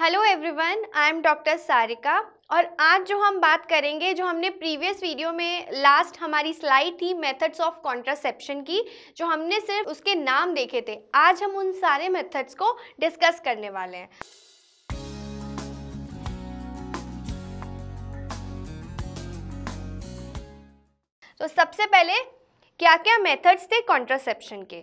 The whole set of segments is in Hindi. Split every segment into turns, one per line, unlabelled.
Hello everyone I am doctor Sarika और आज जो हम बात करेंगे जो हमने प्रीवियस वीडियो में लास्ट हमारी स्लाइड थी मेथड्स ऑफ कॉन्ट्रासेप्शन की जो हमने सिर्फ उसके नाम देखे थे आज हम उन सारे मेथड्स को डिस्कस करने वाले हैं तो सबसे पहले क्या क्या मेथड्स थे कॉन्ट्रासेप्शन के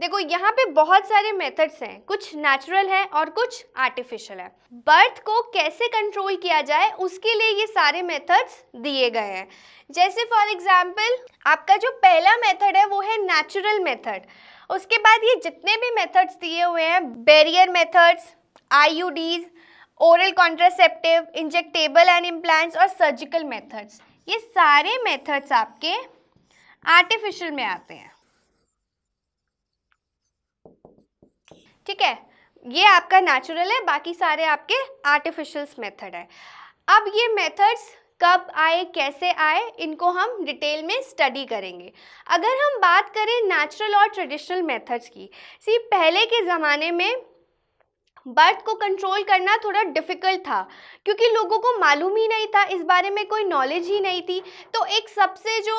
देखो यहाँ पे बहुत सारे मेथड्स हैं कुछ नेचुरल हैं और कुछ आर्टिफिशियल हैं बर्थ को कैसे कंट्रोल किया जाए उसके लिए ये सारे मेथड्स दिए गए हैं जैसे फॉर एग्जांपल आपका जो पहला मेथड है वो है नेचुरल मेथड उसके बाद ये जितने भी मेथड्स दिए हुए हैं barrier methods I oral contraceptive injectable and implants और सर्जिकल मेथड्स ये सारे मेथड्स आपके आर्टिफिशियल में आते हैं ठीक है ये आपका नेचुरल है बाकी सारे आपके आर्टिफिशियल्स मेथड है अब ये मेथड्स कब आए कैसे आए इनको हम डिटेल में स्टडी करेंगे अगर हम बात करें नेचुरल और ट्रेडिशनल मेथड्स की सी पहले के ज़माने में बर्थ को कंट्रोल करना थोड़ा डिफ़िकल्ट था क्योंकि लोगों को मालूम ही नहीं था इस बारे में कोई नॉलेज ही नहीं थी तो एक सबसे जो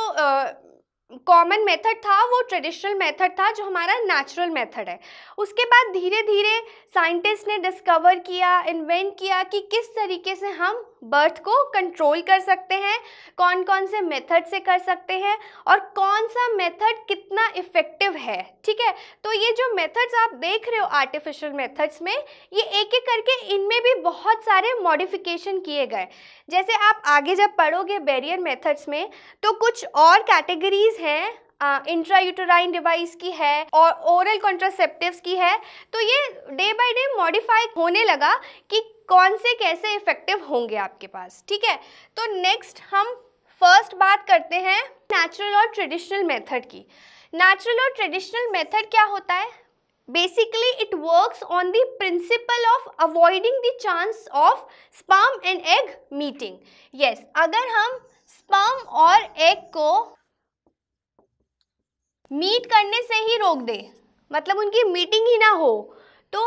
कॉमन मेथड था वो ट्रेडिशनल मेथड था जो हमारा नेचुरल मेथड है उसके बाद धीरे धीरे साइंटिस्ट ने डिस्कवर किया इन्वेंट किया कि किस तरीके से हम बर्थ को कंट्रोल कर सकते हैं कौन कौन से मेथड से कर सकते हैं और कौन सा मेथड कितना इफ़ेक्टिव है ठीक है तो ये जो मेथड्स आप देख रहे हो आर्टिफिशियल मेथड्स में ये एक एक करके इनमें भी बहुत सारे मॉडिफिकेशन किए गए जैसे आप आगे जब पढ़ोगे बैरियर मेथड्स में तो कुछ और कैटेगरीज़ हैं इंट्रायूटराइन डिवाइस की है और ओरल कॉन्ट्रासेप्टिव्स की है तो ये डे बाय डे मॉडिफाई होने लगा कि कौन से कैसे इफ़ेक्टिव होंगे आपके पास ठीक है तो नेक्स्ट हम फर्स्ट बात करते हैं नेचुरल और ट्रेडिशनल मेथड की नेचुरल और ट्रेडिशनल मेथड क्या होता है basically it works on the principle of avoiding the chance of sperm and egg meeting yes अगर हम स्पर्म और एग को मीट करने से ही रोक दे मतलब उनकी मीटिंग ही ना हो तो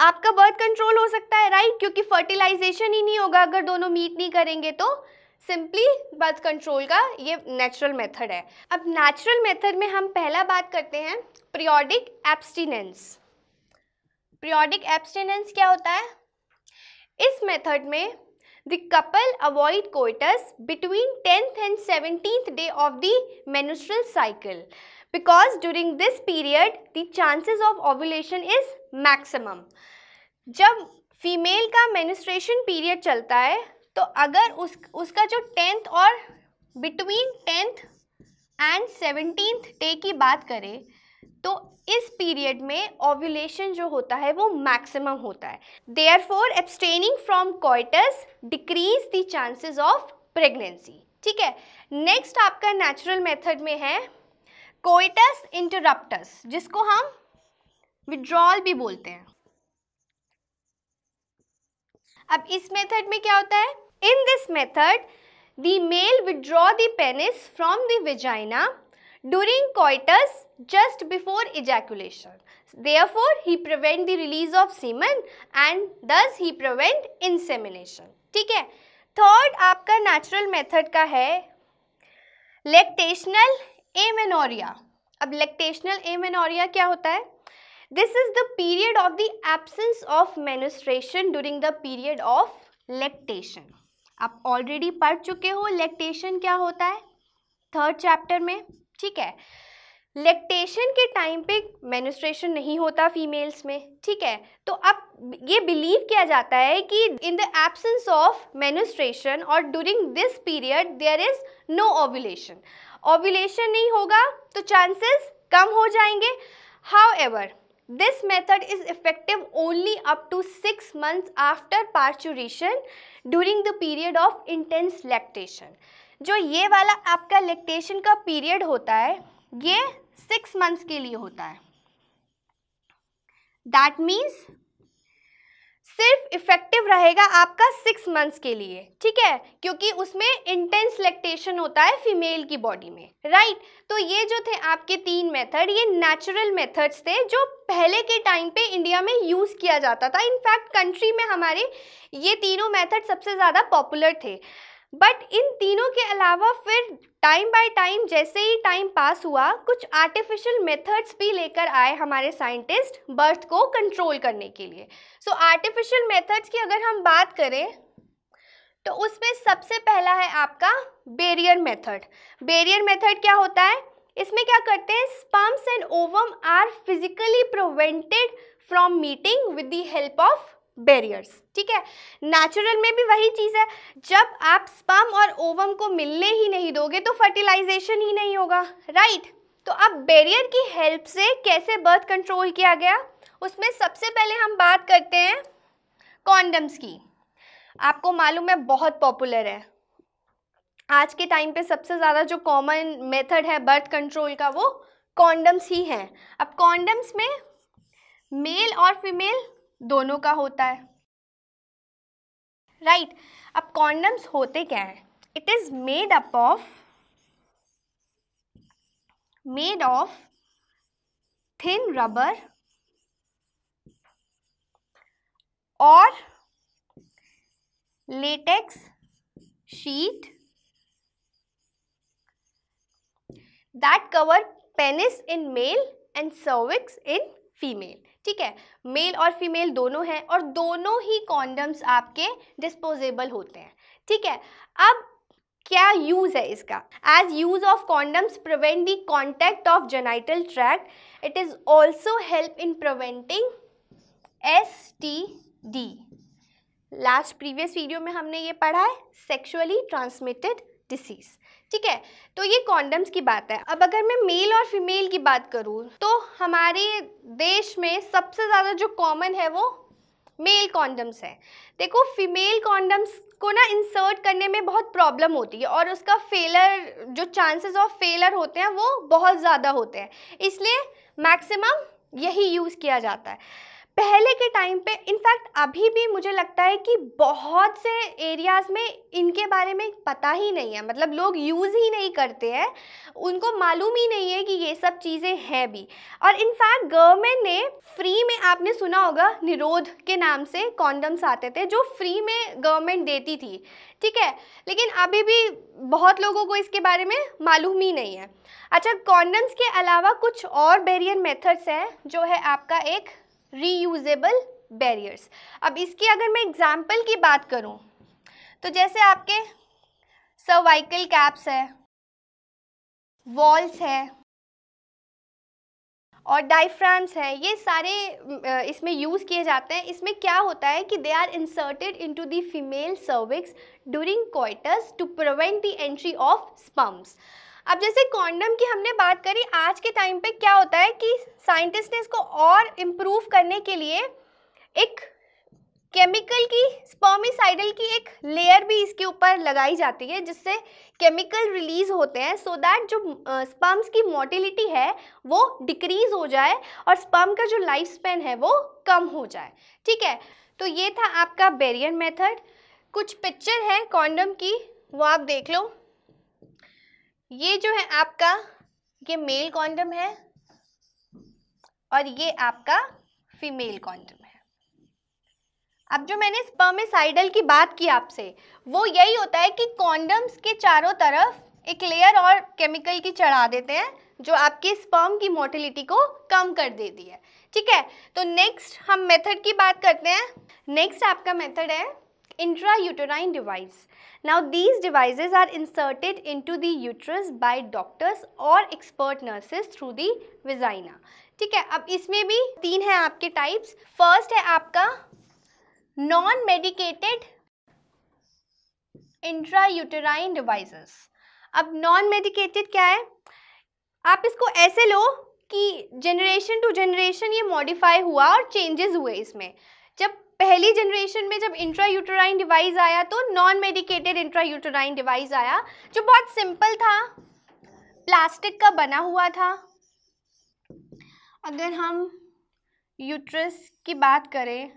आपका बर्थ कंट्रोल हो सकता है राइट क्योंकि फर्टिलाइजेशन ही नहीं होगा अगर दोनों मीट नहीं करेंगे तो सिंपली बर्थ कंट्रोल का ये नेचुरल मेथड है अब नेचुरल मेथड में हम पहला बात करते हैं प्रियोडिक एब्सटिनेंस प्रियोडिक एब्सटिनेंस क्या होता है इस मेथड में the couple avoid coitus between tenth and seventeenth day of the menstrual cycle because during this period the chances of ovulation is maximum जब फीमेल का मेनिस्ट्रेशन पीरियड चलता है तो अगर उस उसका जो टेंथ और between tenth and seventeenth day की बात करें तो इस पीरियड में ओव्यूलेशन जो होता है वो मैक्सिमम होता है they are for abstaining from coitus decrease the chances of pregnancy ठीक है नेक्स्ट आपका नेचुरल मेथड में है कोइटस इंटरप्टस जिसको हम विड्रॉल भी बोलते हैं अब इस मेथड में क्या होता है in this method the male withdraw the penis from the vagina during coitus just before ejaculation therefore he prevent the release of semen and thus he prevent insemination ठीक है थर्ड आपका नेचुरल मेथड का है लेक्टेशनल एमेनोरिया अब लेक्टेशनल एमेनोरिया क्या होता है this is the period of the absence of menstruation during the period of lactation आप ऑलरेडी पढ़ चुके हो लेक्टेशन क्या होता है थर्ड चैप्टर में ठीक है लेक्टेशन के टाइम पे मेनुस्ट्रेशन नहीं होता फीमेल्स में ठीक है तो अब ये बिलीव किया जाता है कि in the absence of menstruation और during this period there is no ovulation ovulation नहीं होगा तो चांसेस कम हो जाएंगे however this method is effective only up to six months after parturition during the period of intense lactation जो ये वाला आपका लेक्टेशन का पीरियड होता है ये सिक्स मंथ्स के लिए होता है दैट मीन्स सिर्फ इफेक्टिव रहेगा आपका सिक्स मंथ्स के लिए ठीक है क्योंकि उसमें इंटेंस लेक्टेशन होता है फीमेल की बॉडी में राइट तो ये जो थे आपके तीन मेथड ये नेचुरल मेथड्स थे जो पहले के टाइम पे इंडिया में यूज़ किया जाता था इनफैक्ट कंट्री में हमारे ये तीनों मेथड सबसे ज़्यादा पॉपुलर थे बट इन तीनों के अलावा फिर टाइम बाय टाइम जैसे ही टाइम पास हुआ कुछ आर्टिफिशियल मेथड्स भी लेकर आए हमारे साइंटिस्ट बर्थ को कंट्रोल करने के लिए सो आर्टिफिशियल मेथड्स की अगर हम बात करें तो उसमें सबसे पहला है आपका बेरियर मेथड बेरियर मेथड क्या होता है इसमें क्या करते हैं sperms and ovum are physically prevented from meeting with the help of barriers ठीक है नेचुरल में भी वही चीज़ है जब आप स्पम और ओवम को मिलने ही नहीं दोगे तो फर्टिलाइजेशन ही नहीं होगा राइट तो अब बैरियर की हेल्प से कैसे बर्थ कंट्रोल किया गया उसमें सबसे पहले हम बात करते हैं कॉन्डम्स की आपको मालूम है बहुत पॉपुलर है आज के टाइम पे सबसे ज़्यादा जो कॉमन मेथड है बर्थ कंट्रोल का वो कॉन्डम्स ही हैं अब कॉन्डम्स में मेल और फीमेल दोनों का होता है राइट right. अब कॉन्डम्स होते क्या हैं it is made up of made of thin rubber और latex sheet that cover penis in male and cervix in female ठीक है मेल और फीमेल दोनों हैं और दोनों ही कॉन्डम्स आपके डिस्पोजेबल होते हैं ठीक है अब क्या यूज़ है इसका as use of condoms prevent the contact of genital tract it is also help in preventing S T D last previous video में हमने ये पढ़ा है सेक्शुअली ट्रांसमिटेड डिसीज़ ठीक है तो ये कॉन्डम्स की बात है अब अगर मैं मेल और फीमेल की बात करूँ तो हमारे देश में सबसे ज़्यादा जो कॉमन है वो मेल कॉन्डम्स है देखो फीमेल कॉन्डम्स को ना इंसर्ट करने में बहुत प्रॉब्लम होती है और उसका फेलर जो चांसेस ऑफ फेलर होते हैं वो बहुत ज़्यादा होते हैं इसलिए मैक्सिमम यही यूज़ किया जाता है पहले के टाइम पे इनफैक्ट अभी भी मुझे लगता है कि बहुत से एरियाज़ में इनके बारे में पता ही नहीं है मतलब लोग यूज़ ही नहीं करते हैं उनको मालूम ही नहीं है कि ये सब चीज़ें हैं भी और इनफैक्ट गवर्नमेंट ने फ्री में आपने सुना होगा निरोध के नाम से कॉन्डम्स आते थे जो फ्री में गवर्नमेंट देती थी ठीक है लेकिन अभी भी बहुत लोगों को इसके बारे में मालूम ही नहीं है अच्छा कॉन्डम्स के अलावा कुछ और बेरियर मेथड्स हैं जो है आपका एक रीयूजेबल बैरियर्स अब इसकी अगर मैं एग्जाम्पल की बात करूँ तो जैसे आपके सर्वाइकल कैप्स है वॉल्स है और डाइफ्राम्स है ये सारे इसमें यूज़ किए जाते हैं इसमें क्या होता है कि they are inserted into the female cervix during quarters to prevent the entry of sperms अब जैसे कॉन्डम की हमने बात करी आज के टाइम पे क्या होता है कि साइंटिस्ट ने इसको और इम्प्रूव करने के लिए एक केमिकल की स्पर्मिसाइडल की एक लेयर भी इसके ऊपर लगाई जाती है जिससे केमिकल रिलीज होते हैं सो so दैट जो स्पर्म्स की मोटिलिटी है वो डिक्रीज हो जाए और स्पर्म का जो लाइफ स्पेन है वो कम हो जाए ठीक है तो ये था आपका बेरियर मेथड कुछ पिक्चर है कॉन्डम की वो आप देख लो ये जो है आपका ये मेल कॉन्डम है और ये आपका फीमेल कॉन्डम है अब जो मैंने स्पर्मिसाइडल की बात की आपसे वो यही होता है कि कॉन्डम्स के चारों तरफ एक लेयर और केमिकल की चढ़ा देते हैं जो आपके स्पर्म की मोटिलिटी को कम कर देती है ठीक है तो नेक्स्ट हम मेथड की बात करते हैं नेक्स्ट आपका मेथड है intrauterine device. Now these devices are inserted into the uterus by doctors or expert nurses through the vagina. ठीक है अब इसमें भी तीन है आपके टाइप्स फर्स्ट है आपका नॉन मेडिकेटेड इंट्रायूटेराइन डिवाइसेस अब नॉन मेडिकेटेड क्या है आप इसको ऐसे लो कि जनरेशन टू जनरेशन ये मॉडिफाई हुआ और चेंजेस हुए इसमें जब पहली जनरेशन में जब इंट्रा यूटराइन डिवाइस आया तो non medicated intra uterine device आया जो बहुत सिंपल था प्लास्टिक का बना हुआ था अगर हम यूट्रस की बात करें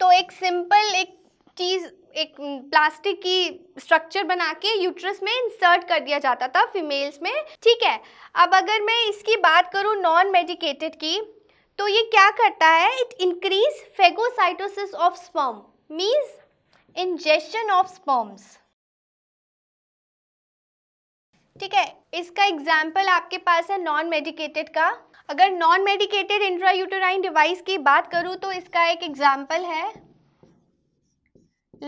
तो एक सिंपल एक चीज़ एक प्लास्टिक की स्ट्रक्चर बना के यूट्रस में इंसर्ट कर दिया जाता था फीमेल्स में ठीक है अब अगर मैं इसकी बात करूँ नॉन मेडिकेटेड की तो ये क्या करता है it increase phagocytosis of sperm means ingestion of sperms ठीक है इसका एग्जाम्पल आपके पास है नॉन मेडिकेटेड का अगर नॉन मेडिकेटेड इंट्रायूटोराइन डिवाइस की बात करूं तो इसका एक एग्जाम्पल है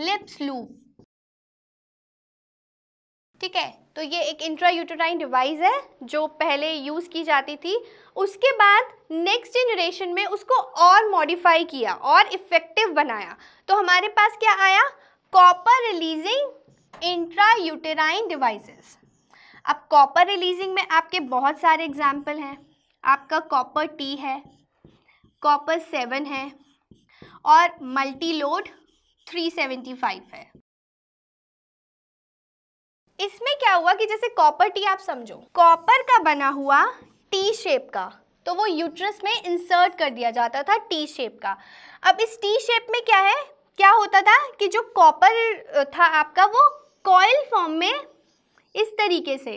लिप्स लूप ठीक है तो ये एक इंट्रा यूटोटाइन डिवाइस है जो पहले यूज़ की जाती थी उसके बाद नेक्स्ट जनरेशन में उसको और मॉडिफाई किया और इफ़ेक्टिव बनाया तो हमारे पास क्या आया copper releasing intra uterine devices अब कॉपर रिलीजिंग में आपके बहुत सारे एग्जाम्पल हैं आपका कॉपर टी है कॉपर सेवन है और multi load three seventy five है इसमें क्या हुआ कि जैसे कॉपर टी आप समझो कॉपर का बना हुआ टी शेप का तो वो यूट्रस में इंसर्ट कर दिया जाता था टी शेप का अब इस टी शेप में क्या है क्या होता था कि जो कॉपर था आपका वो कॉयल फॉर्म में इस तरीके से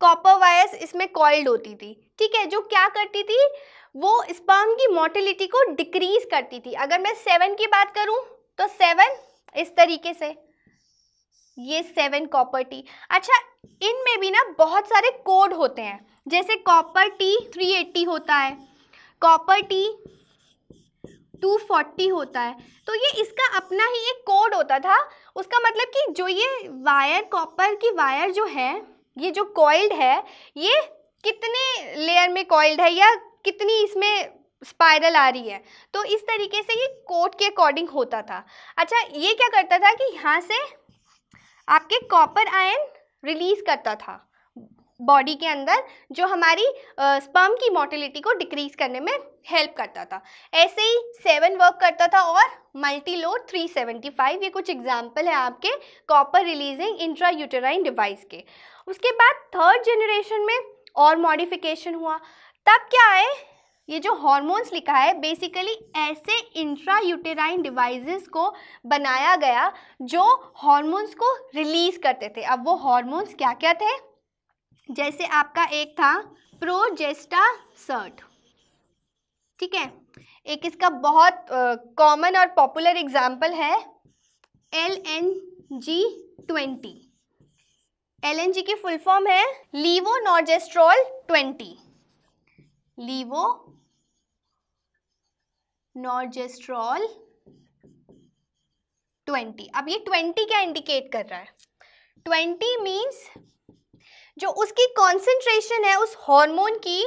कॉपर वायर्स इसमें कॉइल्ड होती थी ठीक है जो क्या करती थी वो स्पर्म की मोटिलिटी को डिक्रीज करती थी अगर मैं सेवन की बात करूं तो सेवन इस तरीके से ये सेवन कॉपर टी अच्छा इनमें भी ना बहुत सारे कोड होते हैं जैसे कॉपर टी थ्री एट्टी होता है कॉपर टी टू फोर्टी होता है तो ये इसका अपना ही एक कोड होता था उसका मतलब कि जो ये वायर कॉपर की वायर जो है ये जो कॉइल्ड है ये कितने लेयर में कॉइल्ड है या कितनी इसमें स्पाइरल आ रही है तो इस तरीके से ये कोड के अकॉर्डिंग होता था अच्छा ये क्या करता था कि यहाँ से आपके कॉपर आयन रिलीज करता था बॉडी के अंदर जो हमारी स्पर्म की मोटिलिटी को डिक्रीज करने में हेल्प करता था ऐसे ही सेवन वर्क करता था और मल्टी लोड फाइव ये कुछ एग्जाम्पल है आपके copper releasing intra uterine device के उसके बाद थर्ड जनरेशन में और मॉडिफिकेशन हुआ तब क्या आए ये जो हॉर्मोन्स लिखा है बेसिकली ऐसे इंट्रा यूटेराइन डिवाइसेस को बनाया गया जो हॉर्मोन्स को रिलीज़ करते थे अब वो हॉर्मोन्स क्या क्या थे जैसे आपका एक था प्रोजेस्टा सर्ट ठीक है एक इसका बहुत कॉमन uh, और पॉपुलर एग्जाम्पल है L N G twenty L N G की फुल फॉर्म है लीवो नॉर्जेस्ट्रॉल ट्वेंटी लीवो नॉर्जेस्ट्रॉल ट्वेंटी अब ये ट्वेंटी क्या इंडिकेट कर रहा है ट्वेंटी मीन्स जो उसकी कॉन्सेंट्रेशन है उस हार्मोन की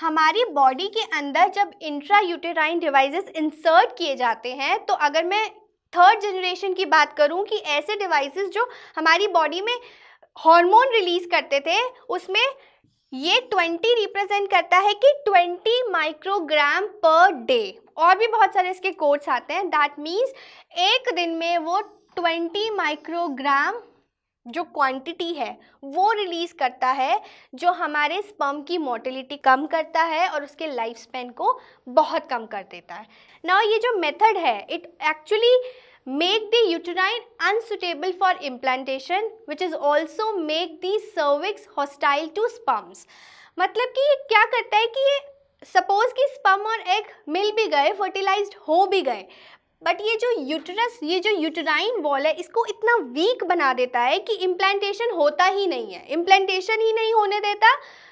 हमारी बॉडी के अंदर जब इंट्रा यूटेराइन डिवाइसेस इंसर्ट किए जाते हैं तो अगर मैं थर्ड जनरेशन की बात करूं कि ऐसे डिवाइसेस जो हमारी बॉडी में हार्मोन रिलीज करते थे उसमें ये 20 रिप्रेजेंट करता है कि 20 माइक्रोग्राम पर डे और भी बहुत सारे इसके कोड्स आते हैं दैट मीन्स एक दिन में वो 20 माइक्रोग्राम जो क्वांटिटी है वो रिलीज़ करता है जो हमारे स्पम की मोटिलिटी कम करता है और उसके लाइफ स्पेन को बहुत कम कर देता है ना ये जो मेथड है it actually make the uterine unsuitable for implantation which is also make the cervix hostile to sperms मतलब कि ये क्या करता है कि ये सपोज कि स्पम और एग मिल भी गए फर्टिलाइज्ड हो भी गए बट ये जो यूटरस ये जो यूटराइन वॉल है इसको इतना वीक बना देता है कि इम्प्लांटेशन होता ही नहीं है इम्प्लांटेशन ही नहीं होने देता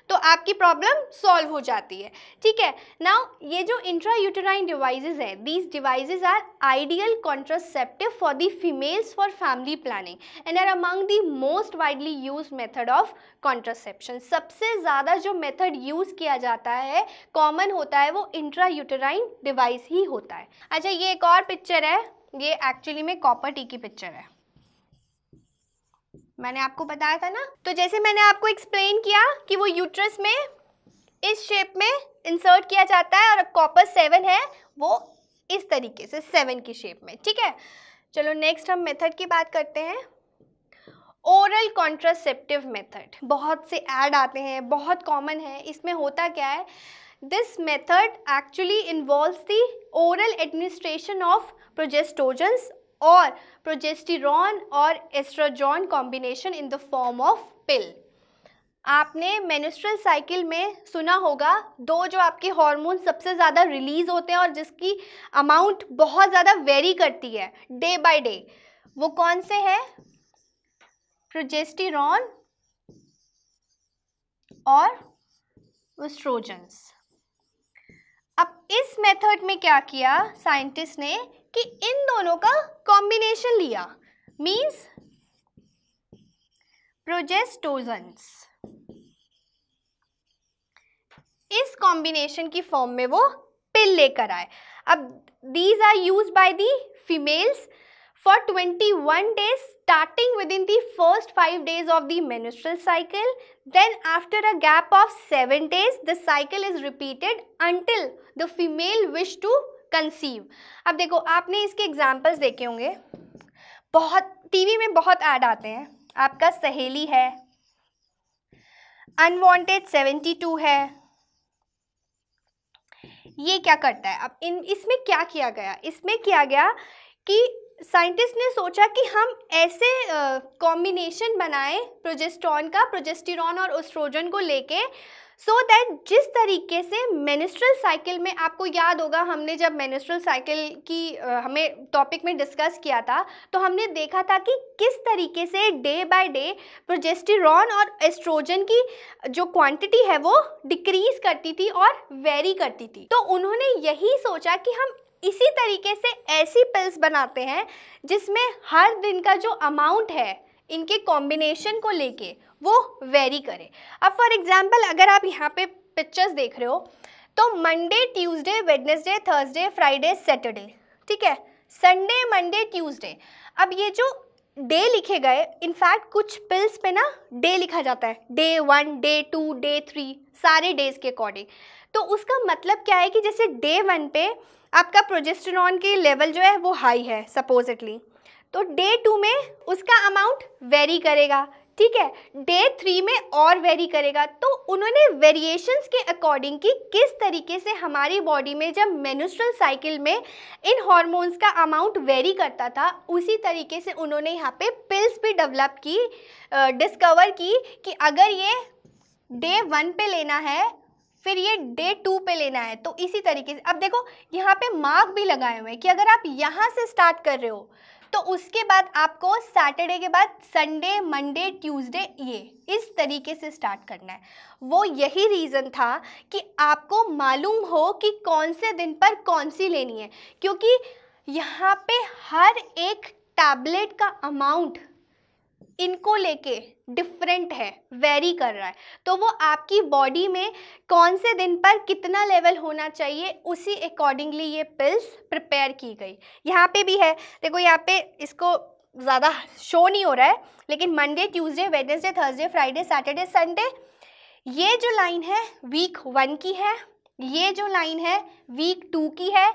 तो आपकी प्रॉब्लम सॉल्व हो जाती है ठीक है नाउ ये जो इंट्रा यूटराइन डिवाइजेज हैं these devices are ideal contraceptive for the females for family planning and are among the most widely use method of contraception सबसे ज़्यादा जो मेथड यूज़ किया जाता है कॉमन होता है वो इंट्रा यूटराइन डिवाइस ही होता है अच्छा ये एक और पिक्चर है ये एक्चुअली में कॉपर टी की पिक्चर है मैंने आपको बताया था ना तो जैसे मैंने आपको एक्सप्लेन किया कि वो यूट्रस में इस शेप में इंसर्ट किया जाता है और कॉपर सेवन है वो इस तरीके से सेवन की शेप में ठीक है चलो नेक्स्ट हम मेथड की बात करते हैं ओरल कॉन्ट्रासेप्टिव मेथड बहुत से ऐड आते हैं बहुत कॉमन है इसमें होता क्या है this method actually involve the oral administration of progestogens और progesterone और estrogen combination in the form of pill आपने मेनिस्ट्रल साइकिल में सुना होगा दो जो आपके हार्मोन सबसे ज़्यादा रिलीज़ होते हैं और जिसकी अमाउंट बहुत ज़्यादा वेरी करती है डे बाय डे वो कौन से हैं प्रोजेस्टिरॉन और एस्ट्रोजन्स अब इस मेथड में क्या किया साइंटिस्ट ने कि इन दोनों का कॉम्बिनेशन लिया मीन्स प्रोजेस्टोज इस कॉम्बिनेशन की फॉर्म में वो पिल लेकर आए अब these are use by the females for one days starting within the first five days of the menstrual cycle then after a gap of seven days the cycle is repeated until the female wish to conceive अब देखो आपने इसके एग्जाम्पल्स देखे होंगे बहुत टीवी में बहुत ऐड आते हैं आपका सहेली है अनवांटेड सेवेंटी टू है ये क्या करता है अब इन इसमें क्या किया गया इसमें किया गया कि साइंटिस्ट ने सोचा कि हम ऐसे कॉम्बिनेशन बनाएं प्रोजेस्ट्रॉन का प्रोजेस्टिरॉन और ओस्ट्रोजन को लेके सो so दैट जिस तरीके से मेनिस्ट्रल साइकिल में आपको याद होगा हमने जब मेनिस्ट्रल साइकिल की हमें टॉपिक में डिस्कस किया था तो हमने देखा था कि किस तरीके से डे बाय डे प्रोजेस्टिरॉन और एस्ट्रोजन की जो क्वांटिटी है वो डिक्रीज करती थी और वेरी करती थी तो उन्होंने यही सोचा कि हम इसी तरीके से ऐसी पिल्स बनाते हैं जिसमें हर दिन का जो अमाउंट है इनके कॉम्बिनेशन को लेके वो वेरी करे अब फॉर एग्ज़ाम्पल अगर आप यहाँ पे पिक्चर्स देख रहे हो तो Monday Tuesday Wednesday Thursday Friday Saturday ठीक है संडे मंडे ट्यूसडे अब ये जो डे लिखे गए इनफैक्ट कुछ पिल्स पे ना डे लिखा जाता है day one day two day three सारे डेज़ के अकॉर्डिंग तो उसका मतलब क्या है कि जैसे डे वन पे आपका प्रोजेस्टेरॉन के लेवल जो है वो हाई है सपोजिटली तो डे टू में उसका अमाउंट वेरी करेगा ठीक है डे थ्री में और वेरी करेगा तो उन्होंने वेरिएशंस के अकॉर्डिंग कि किस तरीके से हमारी बॉडी में जब मेनुस्ट्रल साइकिल में इन हॉर्मोन्स का अमाउंट वेरी करता था उसी तरीके से उन्होंने यहाँ पे पिल्स भी डेवलप की डिस्कवर की कि अगर ये डे वन पे लेना है फिर ये डे टू पे लेना है तो इसी तरीके से अब देखो यहाँ पे मार्क भी लगाए हुए हैं कि अगर आप यहाँ से स्टार्ट कर रहे हो तो उसके बाद आपको सैटरडे के बाद संडे मंडे ट्यूसडे ये इस तरीके से स्टार्ट करना है वो यही रीज़न था कि आपको मालूम हो कि कौन से दिन पर कौन सी लेनी है क्योंकि यहाँ पे हर एक टैबलेट का अमाउंट इनको लेके डिफरेंट है वेरी कर रहा है तो वो आपकी बॉडी में कौन से दिन पर कितना लेवल होना चाहिए उसी अकॉर्डिंगली ये पिल्स प्रिपेयर की गई यहाँ पे भी है देखो यहाँ पे इसको ज़्यादा शो नहीं हो रहा है लेकिन Monday Tuesday Wednesday Thursday Friday Saturday Sunday ये जो लाइन है वीक वन की है ये जो लाइन है वीक टू की है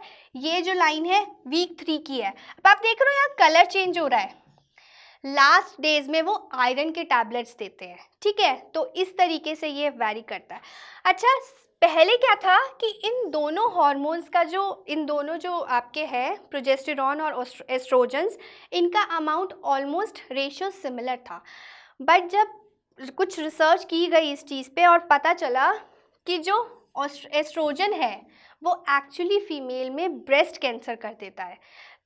ये जो लाइन है वीक थ्री की है अब आप देख रहे हो यहाँ कलर चेंज हो रहा है लास्ट डेज में वो आयरन के टैबलेट्स देते हैं ठीक है तो इस तरीके से ये वेरी करता है अच्छा पहले क्या था कि इन दोनों हॉर्मोन्स का जो इन दोनों जो आपके हैं प्रोजेस्टेरॉन और एस्ट्रोजन्स इनका अमाउंट ऑलमोस्ट रेशियो सिमिलर था बट जब कुछ रिसर्च की गई इस चीज़ पे और पता चला कि जो एस्ट्रोजन है वो एक्चुअली फ़ीमेल में ब्रेस्ट कैंसर कर देता है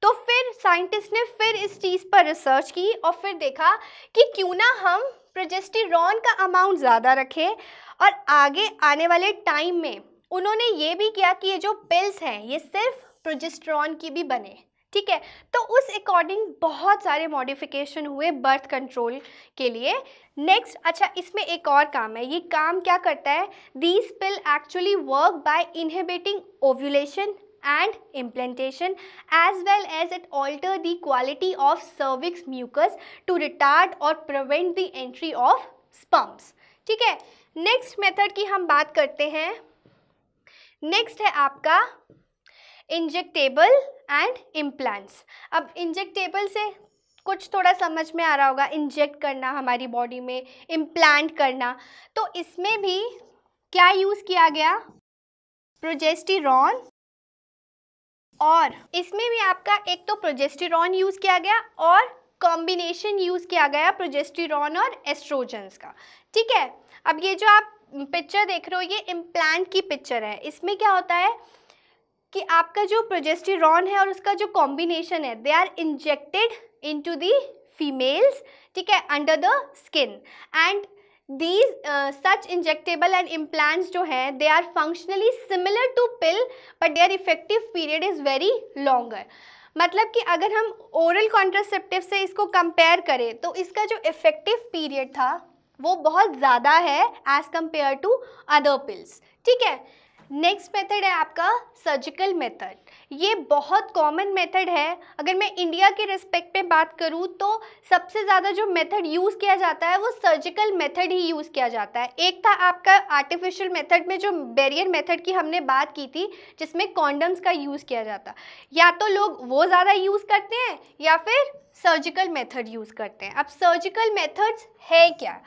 तो फिर साइंटिस्ट ने फिर इस चीज़ पर रिसर्च की और फिर देखा कि क्यों ना हम प्रोजेस्टेरॉन का अमाउंट ज़्यादा रखें और आगे आने वाले टाइम में उन्होंने ये भी किया कि ये जो पिल्स हैं ये सिर्फ प्रोजेस्ट्रॉन की भी बने ठीक है तो उस अकॉर्डिंग बहुत सारे मॉडिफिकेशन हुए बर्थ कंट्रोल के लिए नेक्स्ट अच्छा इसमें एक और काम है ये काम क्या करता है these pill actually work by inhibiting ovulation and implantation as well as it alter the quality of cervix mucus to retard or prevent the entry of sperms. ठीक है नेक्स्ट मेथड की हम बात करते हैं नेक्स्ट है आपका इंजेक्टेबल एंड इम्प्लांट्स अब इंजेक्टेबल से कुछ थोड़ा समझ में आ रहा होगा इंजेक्ट करना हमारी बॉडी में इम्प्लांट करना तो इसमें भी क्या यूज़ किया गया प्रोजेस्टिरॉन और इसमें भी आपका एक तो प्रोजेस्टिरॉन यूज़ किया गया और कॉम्बिनेशन यूज़ किया गया प्रोजेस्टिरॉन और एस्ट्रोजन्स का ठीक है अब ये जो आप पिक्चर देख रहे हो ये इम्प्लांट की पिक्चर है इसमें क्या होता है कि आपका जो प्रोजेस्टिरॉन है और उसका जो कॉम्बिनेशन है they are injected in the females ठीक है under the skin and these such injectable and implants जो हैं they are functionally similar to pill but their effective period is very longer मतलब कि अगर हम ओरल कॉन्ट्रासेप्टिव से इसको कंपेयर करें तो इसका जो इफेक्टिव पीरियड था वो बहुत ज़्यादा है as compare to other pills ठीक है नेक्स्ट मेथड है आपका सर्जिकल मेथड ये बहुत कॉमन मेथड है अगर मैं इंडिया के रिस्पेक्ट पे बात करूँ तो सबसे ज़्यादा जो मेथड यूज़ किया जाता है वो सर्जिकल मेथड ही यूज़ किया जाता है एक था आपका आर्टिफिशियल मेथड में जो बैरियर मेथड की हमने बात की थी जिसमें कॉन्डम्स का यूज़ किया जाता या तो लोग वो ज़्यादा यूज़ करते हैं या फिर सर्जिकल मेथड यूज़ करते हैं अब सर्जिकल मेथड्स है क्या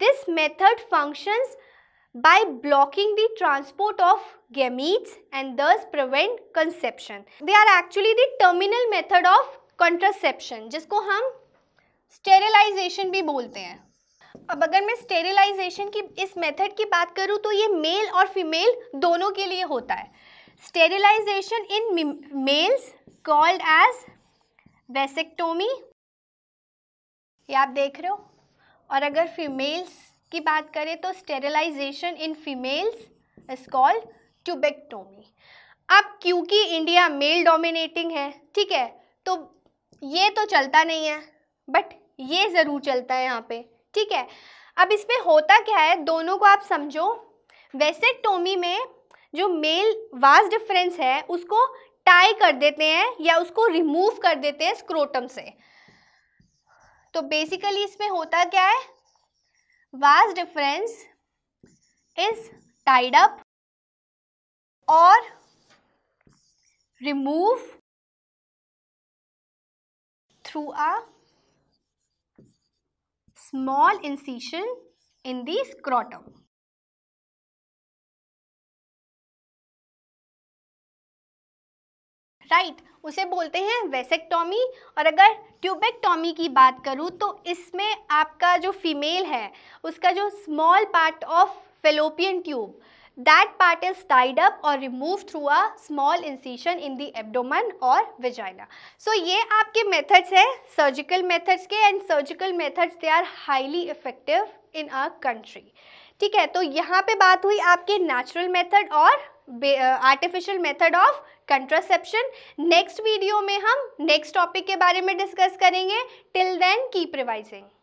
this method functions by blocking the transport of gametes and thus prevent conception. They are actually the terminal method of contraception जिसको हम sterilization भी बोलते हैं अब अगर मैं स्टेरिलाइजेशन की इस मेथड की बात करूं तो ये मेल और फीमेल दोनों के लिए होता है sterilisation in males called as vasectomy ये आप देख रहे हो और अगर फीमेल्स की बात करें तो sterilisation in females is called tubectomy अब क्योंकि इंडिया मेल डोमिनेटिंग है ठीक है तो ये तो चलता नहीं है बट ये ज़रूर चलता है यहाँ पे ठीक है अब इसमें होता क्या है दोनों को आप समझो टोमी में जो मेल वास डिफरेंस है उसको टाई कर देते हैं या उसको रिमूव कर देते हैं स्क्रोटम से तो बेसिकली इसमें होता क्या है vast difference is tied up or remove through a small incision in the scrotum. Right right? उसे बोलते हैं वेसेक्टॉमी और अगर ट्यूबेक्टॉमी की बात करूँ तो इसमें आपका जो फीमेल है उसका जो small part of fallopian tube that part is tied up और remove through a small incision in the abdomen और वेजाइना सो ये आपके मेथड्स हैं सर्जिकल मेथड्स के and surgical methods they are highly effective in a country ठीक है तो यहाँ पे बात हुई आपके नेचुरल मेथड और artificial method of contraception next video में हम नेक्स्ट टॉपिक के बारे में डिस्कस करेंगे टिल देन कीप रिवाइजिंग